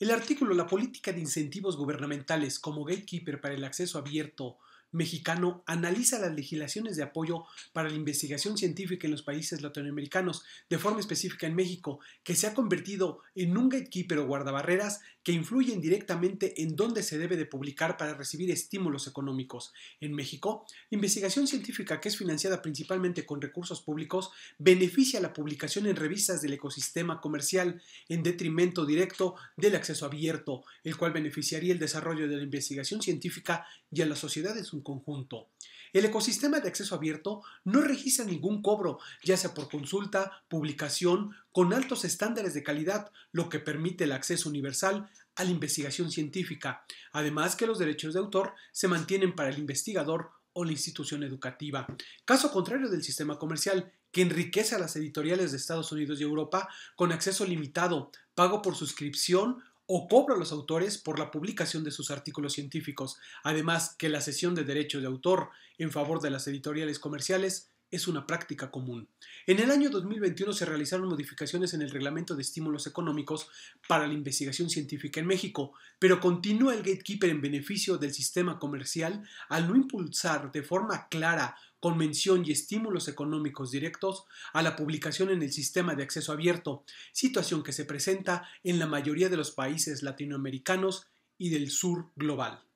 El artículo La política de incentivos gubernamentales como gatekeeper para el acceso abierto mexicano analiza las legislaciones de apoyo para la investigación científica en los países latinoamericanos, de forma específica en México, que se ha convertido en un gatekeeper o guardabarreras que influyen directamente en dónde se debe de publicar para recibir estímulos económicos. En México, investigación científica que es financiada principalmente con recursos públicos beneficia la publicación en revistas del ecosistema comercial en detrimento directo del acceso abierto, el cual beneficiaría el desarrollo de la investigación científica y a las sociedades conjunto. El ecosistema de acceso abierto no registra ningún cobro, ya sea por consulta, publicación, con altos estándares de calidad, lo que permite el acceso universal a la investigación científica, además que los derechos de autor se mantienen para el investigador o la institución educativa. Caso contrario del sistema comercial, que enriquece a las editoriales de Estados Unidos y Europa con acceso limitado, pago por suscripción o cobra a los autores por la publicación de sus artículos científicos, además que la cesión de derechos de autor en favor de las editoriales comerciales es una práctica común. En el año 2021 se realizaron modificaciones en el reglamento de estímulos económicos para la investigación científica en México, pero continúa el gatekeeper en beneficio del sistema comercial al no impulsar de forma clara convención y estímulos económicos directos a la publicación en el sistema de acceso abierto, situación que se presenta en la mayoría de los países latinoamericanos y del sur global.